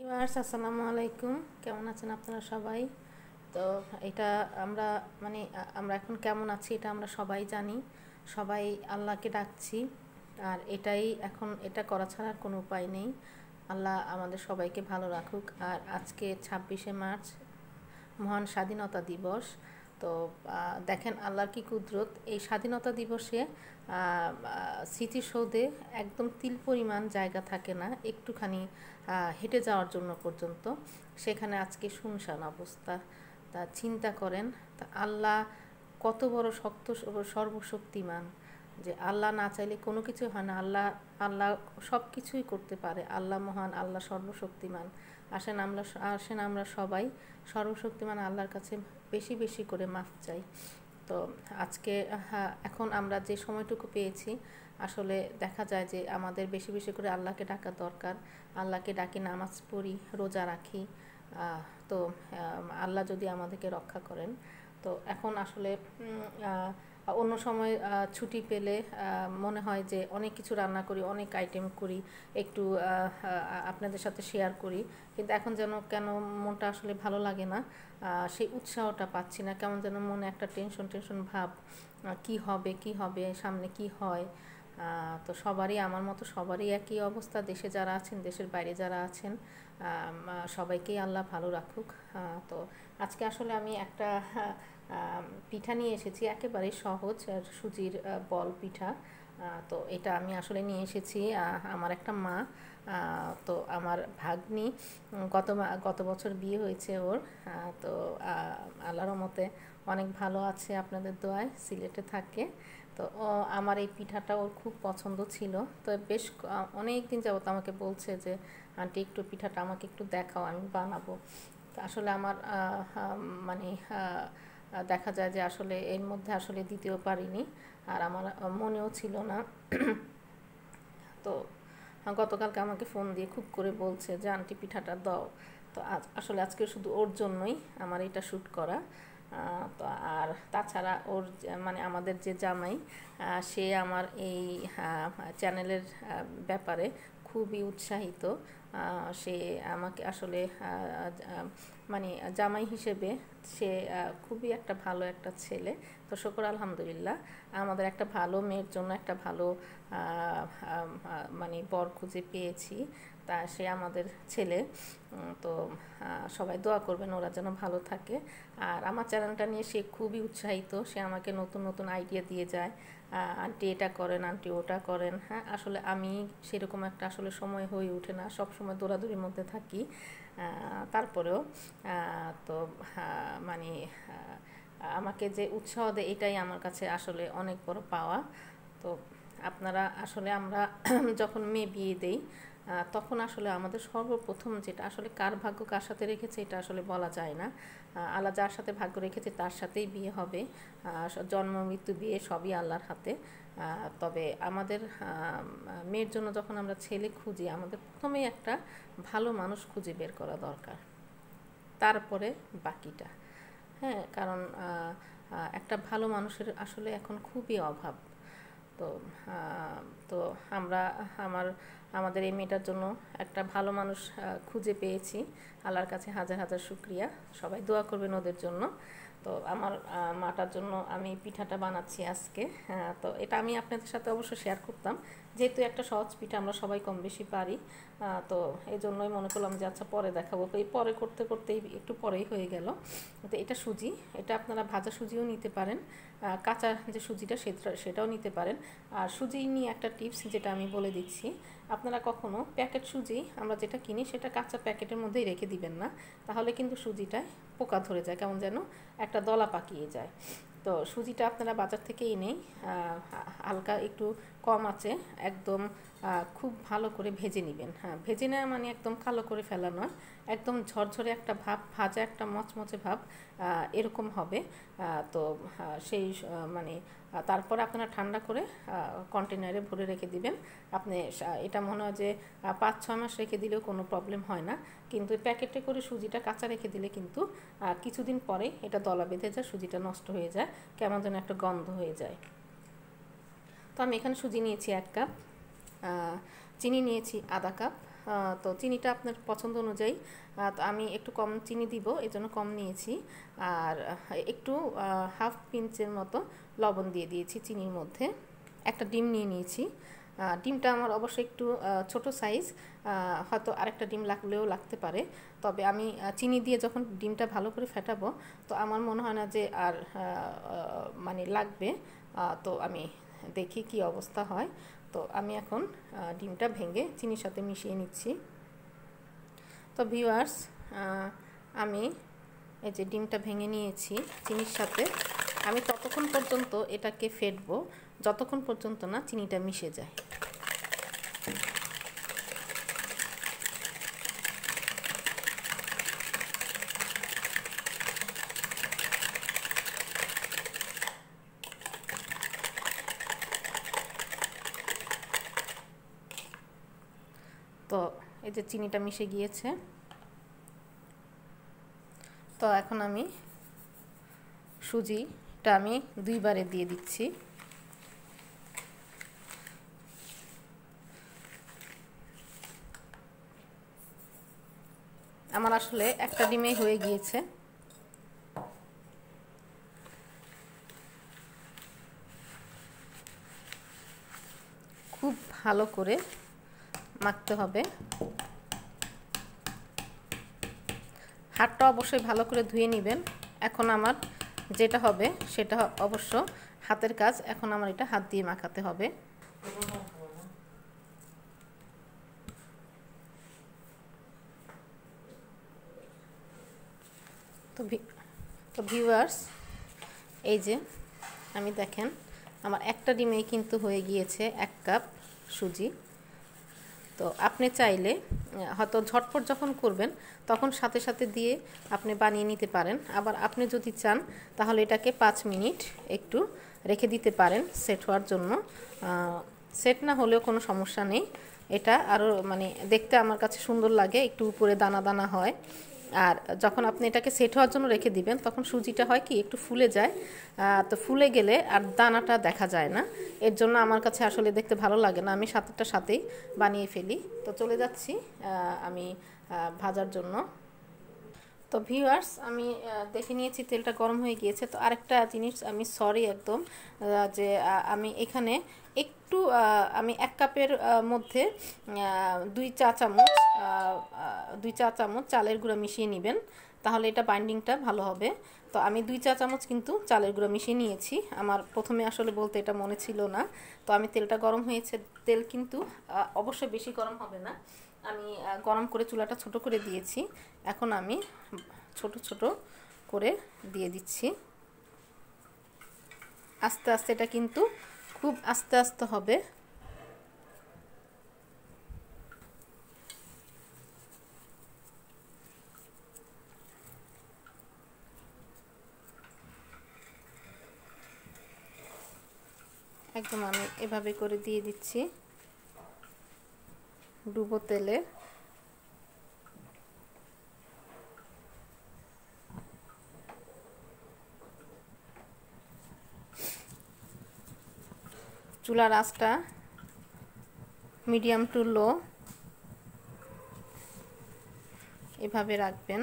ইভার্স আসসালামু আলাইকুম কেমন আছেন আপনারা সবাই তো এটা আমরা মানে আমরা এখন কেমন আছি এটা আমরা সবাই জানি সবাই আল্লাহকে ডাকছি আর এটাই এখন এটা করা ছাড়া আর কোনো উপায় নেই আল্লাহ আমাদের সবাইকে ভালো রাখুক আর আজকে ছাব্বিশে মার্চ মহান স্বাধীনতা দিবস তো দেখেন আল্লাহর কি কুদরত এই স্বাধীনতা দিবসে স্মৃতিসৌধে একদম তিল পরিমাণ জায়গা থাকে না একটুখানি হেঁটে যাওয়ার জন্য পর্যন্ত সেখানে আজকে শুনশান অবস্থা তা চিন্তা করেন তা আল্লাহ কত বড় শক্ত সর্বশক্তিমান যে আল্লাহ না চাইলে কোনো কিছু হয় না আল্লাহ আল্লাহ সব কিছুই করতে পারে আল্লাহ মহান আল্লাহ সর্বশক্তিমান আসেন আমরা আসেন আমরা সবাই সর্বশক্তিমান আল্লাহর কাছে বেশি বেশি করে মাফ চাই তো আজকে এখন আমরা যে সময়টুকু পেয়েছি আসলে দেখা যায় যে আমাদের বেশি বেশি করে আল্লাহকে ডাকা দরকার আল্লাহকে ডাকি নামাজ পড়ি রোজা রাখি তো আল্লাহ যদি আমাদেরকে রক্ষা করেন তো এখন আসলে অন্য সময় ছুটি পেলে মনে হয় যে অনেক কিছু রান্না করি অনেক আইটেম করি একটু আপনাদের সাথে শেয়ার করি কিন্তু এখন যেন কেন মনটা আসলে ভালো লাগে না সেই উৎসাহটা পাচ্ছি না কেমন যেন মনে একটা টেনশন টেনশন ভাব কি হবে কি হবে সামনে কি হয় তো সবারই আমার মতো সবারই একই অবস্থা দেশে যারা আছেন দেশের বাইরে যারা আছেন সবাইকেই আল্লাহ ভালো রাখুক তো আজকে আসলে আমি একটা পিঠা নিয়ে এসেছি একেবারে সহজ আর সুজির বল পিঠা তো এটা আমি আসলে নিয়ে এসেছি আমার একটা মা তো আমার ভাগ্নি গত গত বছর বিয়ে হয়েছে ওর তো আল্লাহর মতে অনেক ভালো আছে আপনাদের দোয়ায় সিলেটে থাকে তো আমার এই পিঠাটা ওর খুব পছন্দ ছিল তো বেশ অনেক দিন যাবত আমাকে বলছে যে আন্টি একটু পিঠাটা আমাকে একটু দেখাও আমি বানাবো তো আসলে আমার মানে দেখা যায় যে আসলে এর মধ্যে আসলে দিতেও পারিনি আর আমার মনেও ছিল না তো গতকালকে আমাকে ফোন দিয়ে খুব করে বলছে যে আন্টি পিঠাটা দাও তো আজ আসলে আজকে শুধু ওর জন্যই আমার এটা শ্যুট করা তো আর তাছাড়া ওর মানে আমাদের যে জামাই সে আমার এই চ্যানেলের ব্যাপারে খুবই উৎসাহিত সে আমাকে আসলে মানে জামাই হিসেবে সে খুবই একটা ভালো একটা ছেলে তো শকর আলহামদুলিল্লাহ আমাদের একটা ভালো মেয়ের জন্য একটা ভালো মানে বর খুঁজে পেয়েছি তা সে আমাদের ছেলে তো সবাই দোয়া করবেন ওরা যেন ভালো থাকে আর আমার চ্যানেলটা নিয়ে সে খুবই উৎসাহিত সে আমাকে নতুন নতুন আইডিয়া দিয়ে যায় আন্টি এটা করেন আন্টি ওটা করেন হ্যাঁ আসলে আমি সেরকম একটা আসলে সময় হয়ে ওঠে না সব সময় দৌড়াদৌড়ির মধ্যে থাকি তারপরেও তো মানে আমাকে যে উৎসাহ দেয় এটাই আমার কাছে আসলে অনেক বড় পাওয়া তো আপনারা আসলে আমরা যখন মেয়ে বিয়ে দেই তখন আসলে আমাদের সর্বপ্রথম যেটা আসলে কার ভাগ্য কার সাথে রেখেছে এটা আসলে বলা যায় না আল্লাহ যার সাথে ভাগ্য রেখেছে তার সাথেই বিয়ে হবে জন্ম মৃত্যু বিয়ে সবই আল্লাহর হাতে তবে আমাদের মেয়ের জন্য যখন আমরা ছেলে খুঁজি আমাদের প্রথমেই একটা ভালো মানুষ খুঁজে বের করা দরকার তারপরে বাকিটা হ্যাঁ কারণ একটা ভালো মানুষের আসলে এখন খুবই অভাব তো তো আমরা আমার আমাদের এই মেয়েটার জন্য একটা ভালো মানুষ খুঁজে পেয়েছি আল্লাহর কাছে হাজার হাজার শুক্রিয়া সবাই দোয়া করবেন ওদের জন্য তো আমার মাটার জন্য আমি পিঠাটা বানাচ্ছি আজকে তো এটা আমি আপনাদের সাথে অবশ্য শেয়ার করতাম যেহেতু একটা সহজ পিঠা আমরা সবাই কম বেশি পারি তো এই জন্যই মনে করলাম যে আচ্ছা পরে দেখাবো এই পরে করতে করতেই একটু পরেই হয়ে গেল তো এটা সুজি এটা আপনারা ভাজা সুজিও নিতে পারেন কাঁচা যে সুজিটা সেটা সেটাও নিতে পারেন আর সুজি নিয়ে একটা টিপস যেটা আমি বলে দিচ্ছি আপনারা কখনও প্যাকেট সুজি আমরা যেটা কিনি সেটা কাঁচা প্যাকেটের মধ্যেই রেখে দিবেন না তাহলে কিন্তু সুজিটায় পোকা ধরে যায় কেমন যেন একটা দলা পাকিয়ে যায় তো সুজিটা আপনারা বাজার থেকে এনেই হালকা একটু কম আছে একদম খুব ভালো করে ভেজে নেবেন হ্যাঁ ভেজে নেওয়া মানে একদম কালো করে ফেলা নয় একদম ঝরঝরে একটা ভাব ভাজা একটা মচমচে ভাব এরকম হবে তো সেই মানে তারপর আপনারা ঠান্ডা করে কন্টেনারে ভরে রেখে দিবেন আপনি এটা মনে হয় যে পাঁচ ছয় মাস রেখে দিলেও কোনো প্রবলেম হয় না কিন্তু প্যাকেটে করে সুজিটা কাঁচা রেখে দিলে কিন্তু কিছুদিন পরে এটা দলা বেঁধে যায় সুজিটা নষ্ট হয়ে যায় কেমন যেন একটা গন্ধ হয়ে যায় তো আমি এখানে সুজি নিয়েছি এক কাপ চিনি নিয়েছি আধা কাপ তো চিনিটা আপনার পছন্দ অনুযায়ী তো আমি একটু কম চিনি দিব এজন্য কম নিয়েছি আর একটু হাফ পিঞ্চের মতো লবণ দিয়ে দিয়েছি চিনির মধ্যে একটা ডিম নিয়ে নিয়েছি ডিমটা আমার অবশ্যই একটু ছোট সাইজ হয়তো আরেকটা ডিম লাগলেও লাগতে পারে তবে আমি চিনি দিয়ে যখন ডিমটা ভালো করে ফেটাবো তো আমার মনে হয় না যে আর মানে লাগবে তো আমি দেখি কি অবস্থা হয় তো আমি এখন ডিমটা ভেঙে চিনির সাথে মিশিয়ে নিচ্ছি তো ভিউয়ার্স আমি এই যে ডিমটা ভেঙে নিয়েছি চিনির সাথে আমি ততক্ষণ পর্যন্ত এটাকে ফেটবো যতক্ষণ পর্যন্ত না চিনিটা মিশে যায় চিনিটা মিশে গিয়েছে তো এখন আমি সুজিটা আমি দুইবারে দিয়ে দিচ্ছি আমার আসলে একটা ডিমে হয়ে গিয়েছে খুব ভালো করে মাখতে হবে হাতটা অবশ্যই ভালো করে ধুয়ে নেবেন এখন আমার যেটা হবে সেটা অবশ্য হাতের কাজ এখন আমার এটা হাত দিয়ে মাখাতে হবে তো তো ভিউয়ার্স এই যে আমি দেখেন আমার একটা ডিমেই কিন্তু হয়ে গিয়েছে এক কাপ সুজি তো আপনি চাইলে হয়তো ঝটপট যখন করবেন তখন সাথে সাথে দিয়ে আপনি বানিয়ে নিতে পারেন আবার আপনি যদি চান তাহলে এটাকে পাঁচ মিনিট একটু রেখে দিতে পারেন সেট হওয়ার জন্য সেট না হলেও কোনো সমস্যা নেই এটা আরও মানে দেখতে আমার কাছে সুন্দর লাগে একটু উপরে দানা দানা হয় আর যখন আপনি এটাকে সেট হওয়ার জন্য রেখে দিবেন তখন সুজিটা হয় কি একটু ফুলে যায় তো ফুলে গেলে আর দানাটা দেখা যায় না এর জন্য আমার কাছে আসলে দেখতে ভালো লাগে না আমি সাতেরটা সাথেই বানিয়ে ফেলি তো চলে যাচ্ছি আমি ভাজার জন্য তো ভিউয়ার্স আমি দেখে নিয়েছি তেলটা গরম হয়ে গিয়েছে তো আরেকটা জিনিস আমি সরি একদম যে আমি এখানে একটু আমি এক কাপের মধ্যে দুই চা চামচ দুই চা চামচ চালের গুঁড়া মিশিয়ে নেবেন তাহলে এটা বাইন্ডিংটা ভালো হবে তো আমি দুই চা চামচ কিন্তু চালের গুঁড়ো মিশিয়ে নিয়েছি আমার প্রথমে আসলে বলতে এটা মনে ছিল না তো আমি তেলটা গরম হয়েছে তেল কিন্তু অবশ্যই বেশি গরম হবে না আমি গরম করে চুলাটা ছোট করে দিয়েছি এখন আমি ছোট ছোট করে দিয়ে দিচ্ছি আস্তে আস্তে এটা কিন্তু খুব আস্তে আস্তে হবে একদম আমি এভাবে করে দিয়ে দিচ্ছি ডুবো তেলে চুলার আঁচটা মিডিয়াম টু লো এভাবে রাখবেন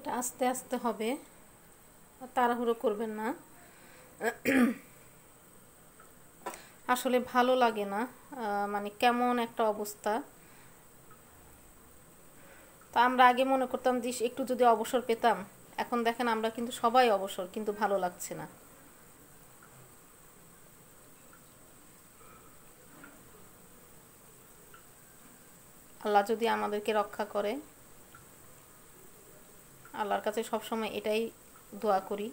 এটা আস্তে আস্তে হবে তাড়াহুড়ো করবেন না আসলে ভালো লাগে না মানে কেমন একটা অবস্থা তা আমরা আগে মনে করতাম যে একটু যদি অবসর পেতাম এখন দেখেন আমরা কিন্তু সবাই অবসর কিন্তু ভালো লাগছে না আল্লাহ যদি আমাদেরকে রক্ষা করে আল্লাহর কাছে সবসময় এটাই দোয়া করি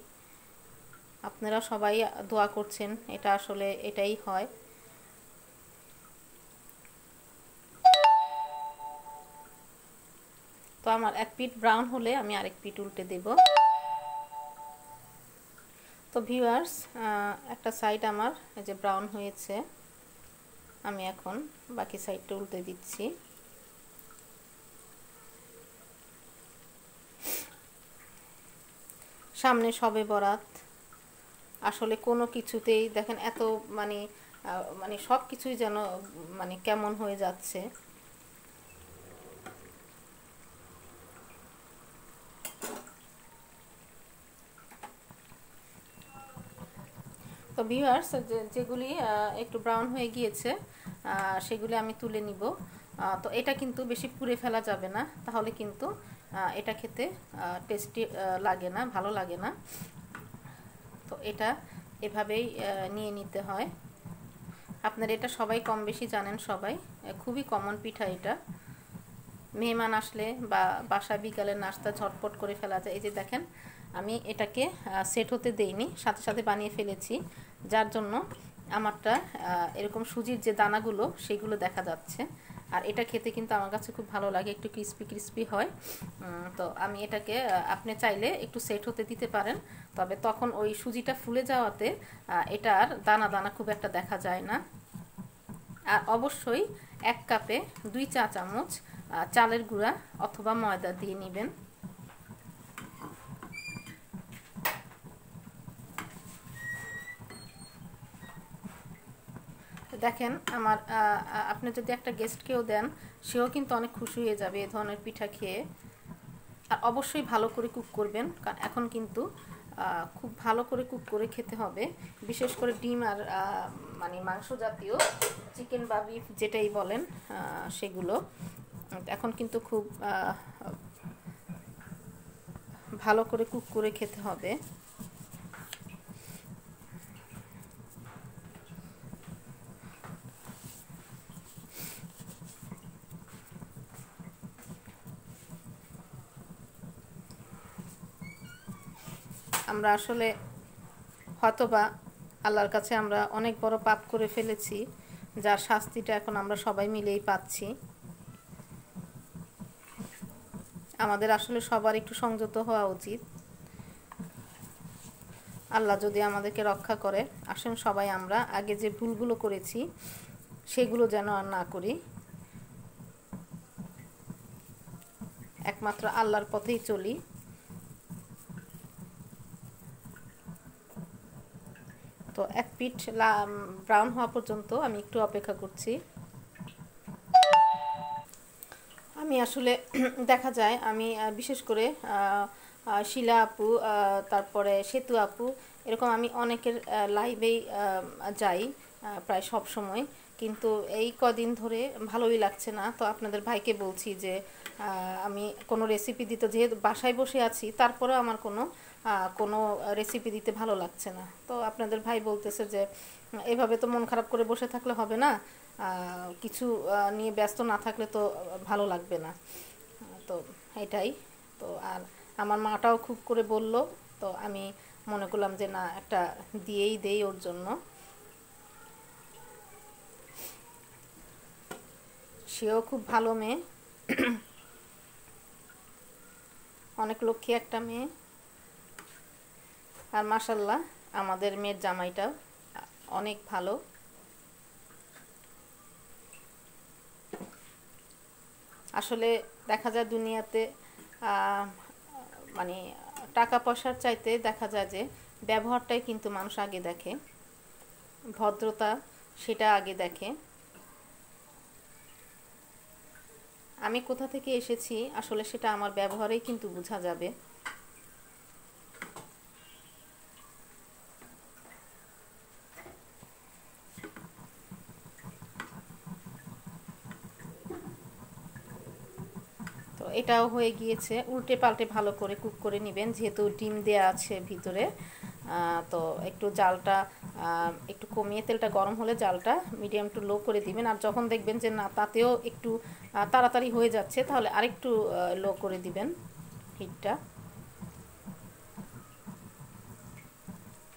আপনারা সবাই দোয়া করছেন এটা আসলে এটাই হয় তো আমার এক পিট ব্রাউন হলে আমি আরেক পিট উল্টে দেব তো ভিউয়ার্স একটা সাইড আমার এই যে ব্রাউন হয়েছে আমি এখন বাকি সাইডটা উল্টে দিচ্ছি সামনে সবে বরাত আসলে কোনো কিছুতেই দেখেন এত মানে মানে সব কিছুই যেন মানে কেমন হয়ে যাচ্ছে তো ভিউয়ার্স যেগুলি একটু ব্রাউন হয়ে গিয়েছে সেগুলি আমি তুলে নিব তো এটা কিন্তু বেশি পুড়ে ফেলা যাবে না তাহলে কিন্তু এটা খেতে টেস্টি লাগে না ভালো লাগে না তো এটা এভাবেই নিয়ে নিতে হয় আপনার এটা সবাই কম বেশি জানেন সবাই খুবই কমন পিঠা এটা মেহমান আসলে বা বাসা বিকালে নাস্তা ঝটপট করে ফেলা যায় এই যে দেখেন আমি এটাকে সেট হতে দেইনি সাথে সাথে বানিয়ে ফেলেছি যার জন্য আমারটা এরকম সুজির যে দানাগুলো সেগুলো দেখা যাচ্ছে আর এটা খেতে কিন্তু আমার কাছে খুব ভালো লাগে একটু ক্রিস্পি ক্রিস্পি হয় তো আমি এটাকে আপনি চাইলে একটু সেট হতে দিতে পারেন তবে তখন ওই সুজিটা ফুলে যাওয়াতে এটার দানা দানা খুব একটা দেখা যায় না আর অবশ্যই এক কাপে দুই চা চামচ চালের গুঁড়া অথবা ময়দা দিয়ে নেবেন দেখেন আমার আপনি যদি একটা গেস্টকেও দেন সেও কিন্তু অনেক খুশি হয়ে যাবে এ ধরনের পিঠা খেয়ে আর অবশ্যই ভালো করে কুক করবেন কারণ এখন কিন্তু খুব ভালো করে কুক করে খেতে হবে বিশেষ করে ডিম আর মানে মাংস জাতীয় চিকেন বা বিফ যেটাই বলেন সেগুলো এখন কিন্তু খুব ভালো করে কুক করে খেতে হবে আমরা আসলে হয়তোবা আল্লাহর কাছে আমরা অনেক বড় পাপ করে ফেলেছি যার শাস্তিটা এখন আমরা সবাই মিলেই পাচ্ছি আমাদের আসলে সবার একটু সংযত হওয়া উচিত আল্লাহ যদি আমাদেরকে রক্ষা করে আসেন সবাই আমরা আগে যে ভুলগুলো করেছি সেগুলো যেন আর না করি একমাত্র আল্লাহর পথেই চলি তো এক পিঠ ব্রাউন হওয়া পর্যন্ত আমি একটু অপেক্ষা করছি আমি আসলে দেখা যায় আমি বিশেষ করে শিলা আপু তারপরে সেতু আপু এরকম আমি অনেকের লাইভেই যাই প্রায় সব সময় কিন্তু এই কদিন ধরে ভালোই লাগছে না তো আপনাদের ভাইকে বলছি যে আমি কোনো রেসিপি দিতে যেহেতু বাসায় বসে আছি তারপরেও আমার কোনো কোনো রেসিপি দিতে ভালো লাগছে না তো আপনাদের ভাই বলতেছে যে এভাবে তো মন খারাপ করে বসে থাকলে হবে না কিছু নিয়ে ব্যস্ত না থাকলে তো ভালো লাগবে না তো এটাই তো আর আমার মাটাও খুব করে বলল তো আমি মনে করলাম যে না একটা দিয়েই দেই ওর জন্য সেও খুব ভালো মেয়ে অনেক লক্ষ্মী একটা মেয়ে আর মাসাল্লাহ আমাদের মেয়ের জামাইটাও অনেক ভালো আসলে দেখা যায় দুনিয়াতে মানে টাকা পয়সার চাইতে দেখা যায় যে ব্যবহারটাই কিন্তু মানুষ আগে দেখে ভদ্রতা সেটা আগে দেখে আমি কোথা থেকে এসেছি আসলে সেটা আমার ব্যবহারেই কিন্তু বোঝা যাবে সেটাও হয়ে গিয়েছে উল্টে পাল্টে ভালো করে কুক করে নেবেন যেহেতু ডিম দেওয়া আছে ভিতরে তো একটু জালটা একটু কমিয়ে তেলটা গরম হলে জালটা মিডিয়াম টু লো করে দিবেন আর যখন দেখবেন যে না তাতেও একটু তাড়াতাড়ি হয়ে যাচ্ছে তাহলে আরেকটু লো করে দিবেন হিটটা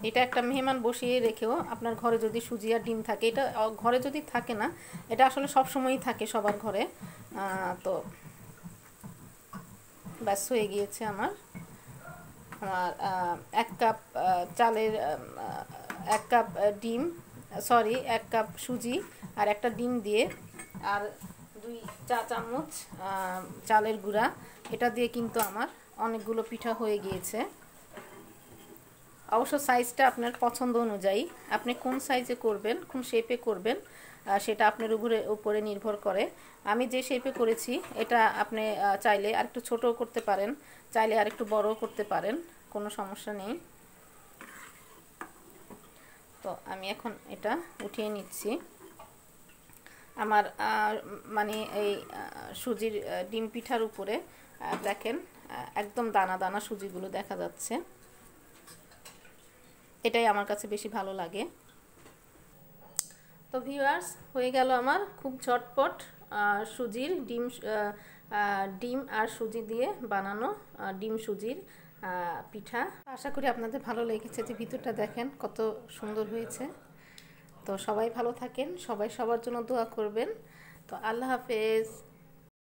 এটা একটা মেহমান বসিয়ে রেখেও আপনার ঘরে যদি সুজি আর ডিম থাকে এটা ঘরে যদি থাকে না এটা আসলে সব সময়ই থাকে সবার ঘরে তো ব্যাস হয়ে গিয়েছে আমার আমার এক কাপ চালের এক কাপ ডিম সরি এক কাপ সুজি আর একটা ডিম দিয়ে আর দুই চা চামচ চালের গুঁড়া এটা দিয়ে কিন্তু আমার অনেকগুলো পিঠা হয়ে গিয়েছে অবশ্য সাইজটা আপনার পছন্দ অনুযায়ী আপনি কোন সাইজে করবেন কোন শেপে করবেন সেটা আপনার উপরে উপরে নির্ভর করে আমি যে শেপে করেছি এটা আপনি চাইলে আর একটু ছোটও করতে পারেন চাইলে আর একটু বড়ও করতে পারেন কোনো সমস্যা নেই তো আমি এখন এটা উঠিয়ে নিচ্ছি আমার মানে এই সুজির ডিম পিঠার উপরে দেখেন একদম দানা দানা সুজিগুলো দেখা যাচ্ছে এটাই আমার কাছে বেশি ভালো লাগে তো ভিউয়ার্স হয়ে গেল আমার খুব ঝটপট সুজির ডিম ডিম আর সুজি দিয়ে বানানো ডিম সুজির পিঠা আশা করি আপনাদের ভালো লেগেছে যে ভিতরটা দেখেন কত সুন্দর হয়েছে তো সবাই ভালো থাকেন সবাই সবার জন্য দোয়া করবেন তো আল্লাহ হাফেজ